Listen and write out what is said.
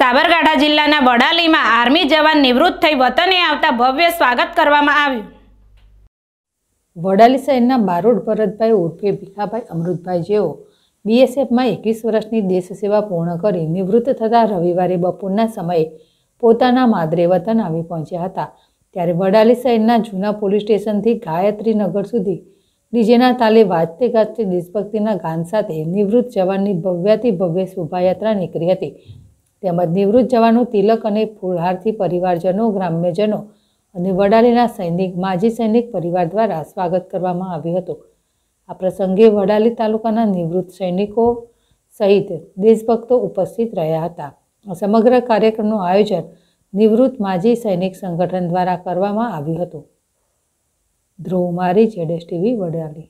સાબરકાંઠા જિલ્લાના વડાલીમાં આર્મી જવાન નિવૃત્ત થઈ વતને આવતા ભવ્ય સ્વાગત કરવામાં આવ્યું વડાલી શહેરના બારોડ ભરતભાઈ ઉર્ફે ભીખાભાઈ અમૃતભાઈ જેઓ બીએસએફમાં એકવીસ વર્ષની દેશ સેવા પૂર્ણ કરી નિવૃત્ત થતા રવિવારે બપોરના સમયે પોતાના માદરે વતન આવી પહોંચ્યા હતા ત્યારે વડાલી શહેરના જૂના પોલીસ સ્ટેશનથી ગાયત્રીનગર સુધી ડીજેના તાલે વાજતે ગાજતે દેશભક્તિના ગાન સાથે નિવૃત્ત જવાનની ભવ્યાથી ભવ્ય શોભાયાત્રા નીકળી હતી તેમજ નિવૃત્ત જવાનું તિલક અને ફૂલહારથી પરિવારજનો ગ્રામ્યજનો અને વડાલીના સૈનિક માજી સૈનિક પરિવાર દ્વારા સ્વાગત કરવામાં આવ્યું હતું આ પ્રસંગે વડાલી તાલુકાના નિવૃત્ત સૈનિકો સહિત દેશભક્તો ઉપસ્થિત રહ્યા હતા સમગ્ર કાર્યક્રમનું આયોજન નિવૃત્ત માજી સૈનિક સંગઠન દ્વારા કરવામાં આવ્યું હતું ધ્રુવ મારી જેડેશ ટીવી વડાલી